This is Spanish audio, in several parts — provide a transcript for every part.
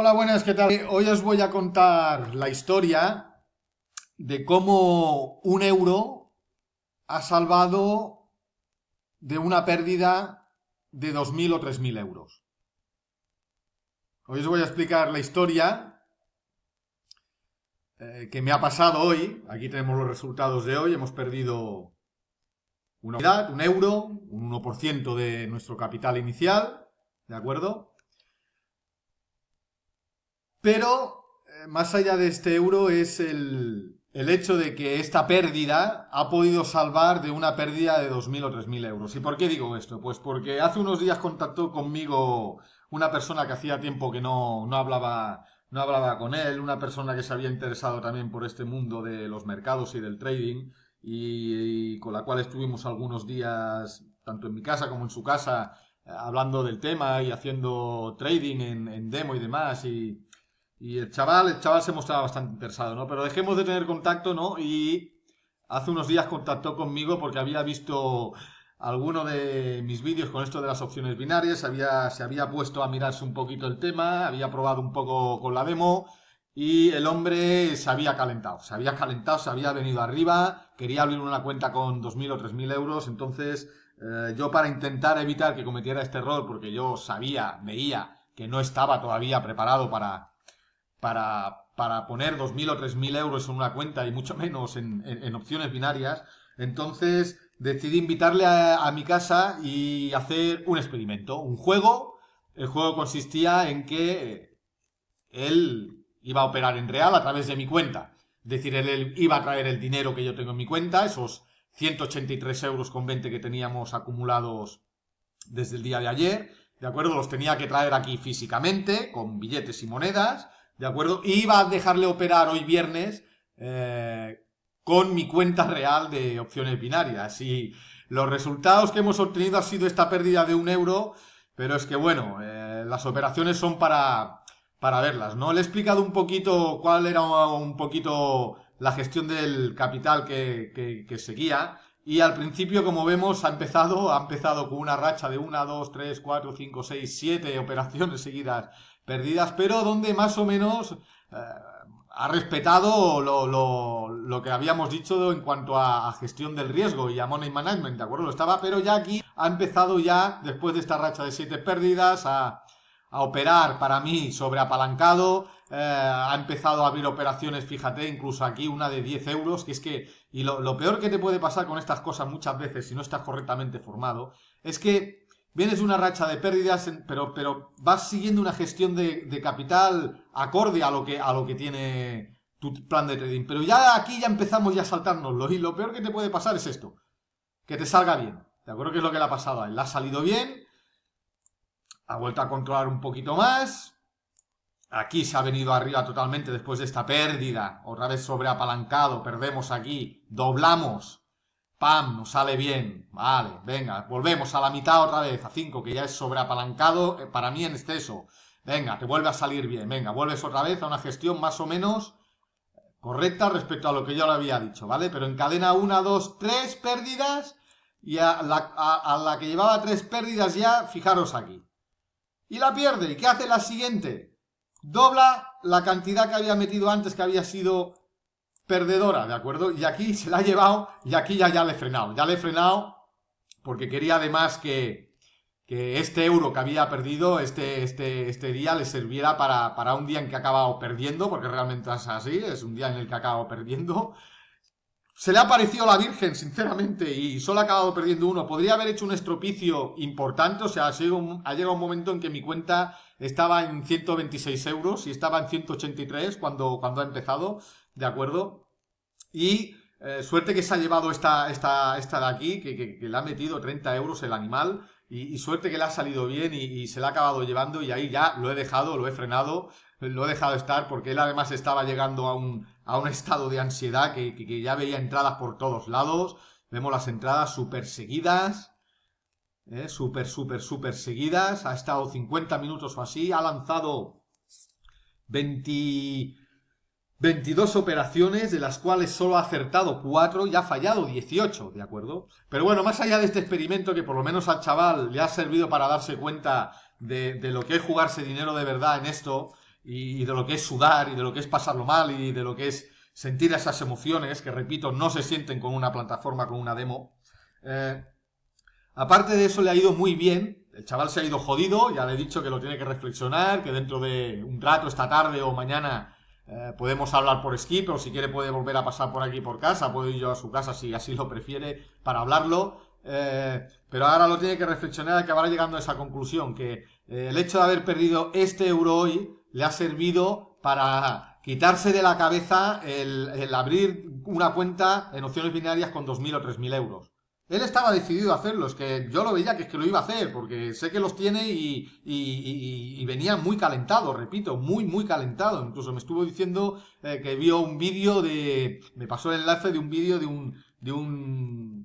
Hola, buenas, ¿qué tal? Hoy os voy a contar la historia de cómo un euro ha salvado de una pérdida de 2.000 o 3.000 euros. Hoy os voy a explicar la historia eh, que me ha pasado hoy. Aquí tenemos los resultados de hoy. Hemos perdido una unidad, un euro, un 1% de nuestro capital inicial, ¿de acuerdo? Pero eh, más allá de este euro es el, el, hecho de que esta pérdida ha podido salvar de una pérdida de 2.000 o 3.000 euros. ¿Y por qué digo esto? Pues porque hace unos días contactó conmigo una persona que hacía tiempo que no, hablaba no hablaba con él, una persona que se había interesado también por este mundo de los mercados y del trading y, con la cual estuvimos algunos días, tanto en mi casa como en su casa, eh, hablando del tema y haciendo trading en, en demo y demás y, y el chaval, el chaval se mostraba bastante interesado, ¿no? Pero dejemos de tener contacto, ¿no? Y hace unos días contactó conmigo porque había visto alguno de mis vídeos con esto de las opciones binarias, había, se había puesto a mirarse un poquito el tema, había probado un poco con la demo y el hombre se había calentado, se había calentado, se había venido arriba, quería abrir una cuenta con 2.000 o 3.000 euros, entonces eh, yo para intentar evitar que cometiera este error, porque yo sabía, veía que no estaba todavía preparado para, para, para poner 2.000 o 3.000 euros en una cuenta y mucho menos en, opciones binarias. Entonces decidí invitarle a, mi casa y hacer un experimento, un juego. El juego consistía en que él iba a operar en real a través de mi cuenta. Es decir, él, iba a traer el dinero que yo tengo en mi cuenta, esos 183 euros con 20 que teníamos acumulados desde el día de ayer. ¿De acuerdo? Los tenía que traer aquí físicamente, con billetes y monedas. ¿De acuerdo? Y a dejarle operar hoy viernes eh, con mi cuenta real de opciones binarias. Y los resultados que hemos obtenido ha sido esta pérdida de un euro, pero es que bueno, eh, las operaciones son para, para verlas, ¿no? Le he explicado un poquito cuál era un poquito la gestión del capital que, que, que seguía. Y al principio, como vemos, ha empezado, ha empezado con una racha de una, dos, tres, cuatro, cinco, seis, siete operaciones seguidas perdidas, pero donde más o menos eh, ha respetado lo, que habíamos dicho en cuanto a, gestión del riesgo y a money management, ¿de acuerdo? Lo estaba, pero ya aquí ha empezado ya, después de esta racha de siete pérdidas, a, operar para mí sobre apalancado, eh, ha empezado a abrir operaciones, fíjate, incluso aquí una de 10 euros, que es que, y lo, lo peor que te puede pasar con estas cosas muchas veces si no estás correctamente formado, es que vienes de una racha de pérdidas, pero, vas siguiendo una gestión de, capital acorde a lo, que, tiene tu plan de trading. Pero ya aquí ya empezamos ya a saltárnoslo. Y lo peor que te puede pasar es esto. Que te salga bien. ¿De acuerdo? Que es lo que le ha pasado a él. Le ha salido bien. Ha vuelto a controlar un poquito más. Aquí se ha venido arriba totalmente después de esta pérdida. Otra vez sobreapalancado. Perdemos aquí. Doblamos. Pam, nos sale bien. Vale, venga, volvemos a la mitad otra vez, a 5, que ya es sobreapalancado, eh, para mí en exceso. Venga, te vuelve a salir bien. Venga, vuelves otra vez a una gestión más o menos correcta respecto a lo que yo le había dicho, ¿vale? Pero encadena 1, 2, 3 pérdidas y a la, a la, que llevaba tres pérdidas ya, fijaros aquí. Y la pierde. ¿Y qué hace la siguiente? Dobla la cantidad que había metido antes, que había sido perdedora, ¿de acuerdo? Y aquí se la ha llevado y aquí ya, ya le he frenado. Ya le he frenado porque quería además que, que este euro que había perdido este, este, este día le sirviera para, para un día en que ha acabado perdiendo, porque realmente es así, es un día en el que ha acabado perdiendo. Se le ha parecido la Virgen, sinceramente, y solo ha acabado perdiendo uno. Podría haber hecho un estropicio importante, o sea, ha llegado un momento en que mi cuenta estaba en 126 euros y estaba en 183 cuando, cuando ha empezado. ¿de acuerdo? Y eh, suerte que se ha llevado esta, esta de aquí, que, le ha metido 30 euros el animal, y, suerte que le ha salido bien y, se la ha acabado llevando, y ahí ya lo he dejado, lo he frenado, lo he dejado estar, porque él además estaba llegando a un, estado de ansiedad que, ya veía entradas por todos lados, vemos las entradas súper seguidas, ¿eh? súper, súper, súper seguidas, ha estado 50 minutos o así, ha lanzado 20... 22 operaciones, de las cuales solo ha acertado 4 y ha fallado 18, ¿de acuerdo? Pero bueno, más allá de este experimento que por lo menos al chaval le ha servido para darse cuenta de, lo que es jugarse dinero de verdad en esto, y, de lo que es sudar, y de lo que es pasarlo mal, y de lo que es sentir esas emociones, que repito, no se sienten con una plataforma, con una demo. Eh, aparte de eso, le ha ido muy bien. El chaval se ha ido jodido, ya le he dicho que lo tiene que reflexionar, que dentro de un rato, esta tarde o mañana eh, podemos hablar por Skype o si quiere puede volver a pasar por aquí por casa, puede ir yo a su casa si así lo prefiere para hablarlo. Eh, pero ahora lo tiene que reflexionar y acabará llegando a esa conclusión, que eh, el hecho de haber perdido este euro hoy le ha servido para quitarse de la cabeza el, el abrir una cuenta en opciones binarias con 2.000 o 3.000 euros. Él estaba decidido a hacerlos, que yo lo veía que es que lo iba a hacer, porque sé que los tiene y, y, venía muy calentado, repito, muy, muy calentado. Incluso me estuvo diciendo eh, que vio un vídeo de... Me pasó el enlace de un vídeo de un, de un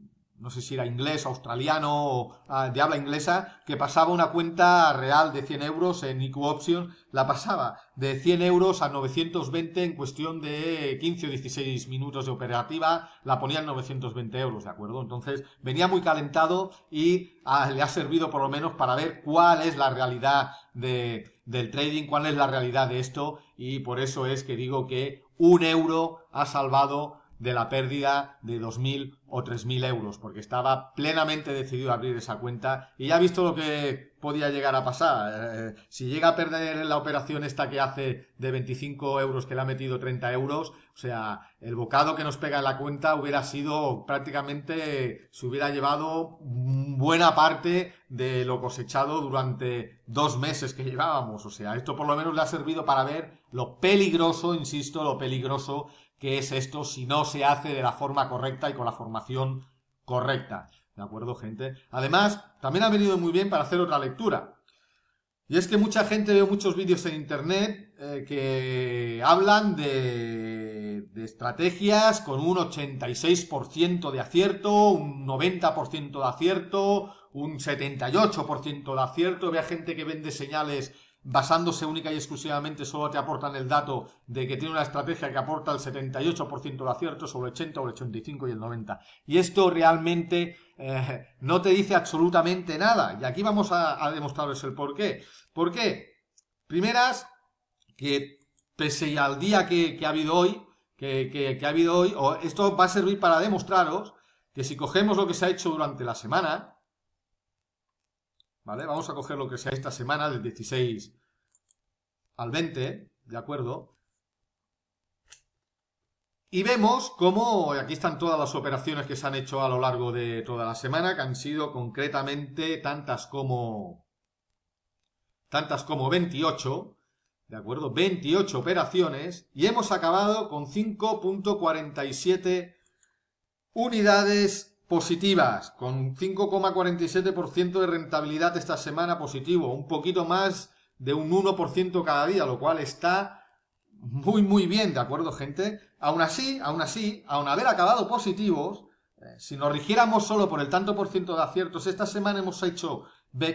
no sé si era inglés, australiano o ah, de habla inglesa, que pasaba una cuenta real de 100 euros en IQ Option, la pasaba de 100 euros a 920 en cuestión de 15 o 16 minutos de operativa, la ponía en 920 euros, ¿de acuerdo? Entonces venía muy calentado y ah, le ha servido por lo menos para ver cuál es la realidad del trading, cuál es la realidad de esto y por eso es que digo que un euro ha salvado de la pérdida de 2.000 o 3.000 euros, porque estaba plenamente decidido a abrir esa cuenta y ya ha visto lo que podía llegar a pasar. Eh, si llega a perder la operación esta que hace de 25 euros que le ha metido 30 euros, o sea, el bocado que nos pega en la cuenta hubiera sido prácticamente, se hubiera llevado buena parte de lo cosechado durante dos meses que llevábamos. O sea, esto por lo menos le ha servido para ver lo peligroso, insisto, lo peligroso qué es esto si no se hace de la forma correcta y con la formación correcta. ¿De acuerdo, gente? Además, también ha venido muy bien para hacer otra lectura. Y es que mucha gente, veo muchos vídeos en internet eh, que hablan de, de, estrategias con un 86% de acierto, un 90% de acierto, un 78% de acierto. vea gente que vende señales basándose única y exclusivamente solo te aportan el dato de que tiene una estrategia que aporta el 78% de acierto sobre el 80 o el 85 y el 90. Y esto realmente eh, no te dice absolutamente nada. Y aquí vamos a, demostraros el por qué. ¿Por qué? Primeras, que pese al día que, ha habido hoy, que, que ha habido hoy, o esto va a servir para demostraros que si cogemos lo que se ha hecho durante la semana, Vamos a coger lo que sea esta semana, del 16 al 20, ¿de acuerdo? Y vemos cómo, aquí están todas las operaciones que se han hecho a lo largo de toda la semana, que han sido concretamente tantas como, tantas como 28, ¿de acuerdo? 28 operaciones, y hemos acabado con 5.47 unidades positivas, con 5,47% de rentabilidad esta semana positivo, un poquito más de un 1% cada día, lo cual está muy, muy bien, ¿de acuerdo, gente? Aún así, aún así, aún haber acabado positivos, eh, si nos rigiéramos solo por el tanto por ciento de aciertos, esta semana hemos hecho,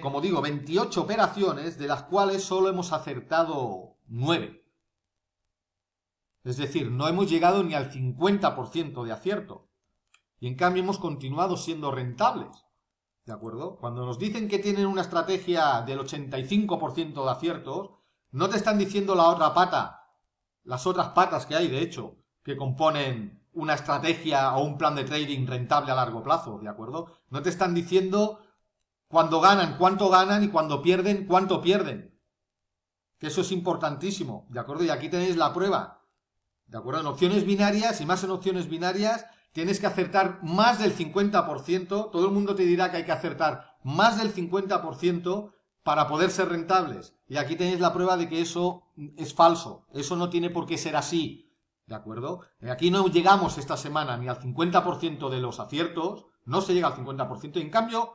como digo, 28 operaciones, de las cuales solo hemos acertado 9. Es decir, no hemos llegado ni al 50% de acierto. Y en cambio hemos continuado siendo rentables. ¿De acuerdo? Cuando nos dicen que tienen una estrategia del 85% de aciertos, no te están diciendo la otra pata, las otras patas que hay, de hecho, que componen una estrategia o un plan de trading rentable a largo plazo, ¿de acuerdo? No te están diciendo cuando ganan, cuánto ganan y cuando pierden, cuánto pierden. Que eso es importantísimo, ¿de acuerdo? Y aquí tenéis la prueba. ¿De acuerdo? En opciones binarias y más en opciones binarias tienes que acertar más del 50%, todo el mundo te dirá que hay que acertar más del 50% para poder ser rentables. Y aquí tenéis la prueba de que eso es falso, eso no tiene por qué ser así, ¿de acuerdo? Aquí no llegamos esta semana ni al 50% de los aciertos, no se llega al 50%, y en cambio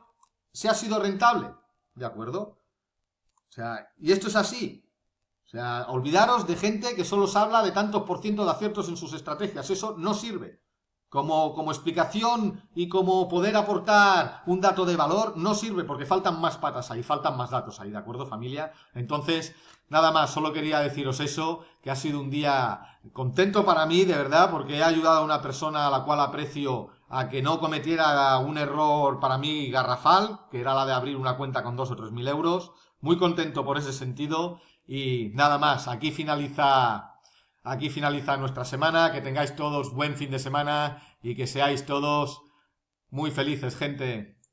se ha sido rentable, ¿de acuerdo? O sea, y esto es así, o sea, olvidaros de gente que solo os habla de tantos por ciento de aciertos en sus estrategias. Eso no sirve como, explicación y como poder aportar un dato de valor, no sirve porque faltan más patas ahí, faltan más datos ahí, ¿de acuerdo familia? Entonces, nada más, solo quería deciros eso, que ha sido un día contento para mí, de verdad, porque he ayudado a una persona a la cual aprecio a que no cometiera un error para mí garrafal, que era la de abrir una cuenta con dos o tres mil euros. Muy contento por ese sentido. Y nada más, aquí finaliza Aquí finaliza nuestra semana, que tengáis todos buen fin de semana y que seáis todos muy felices, gente.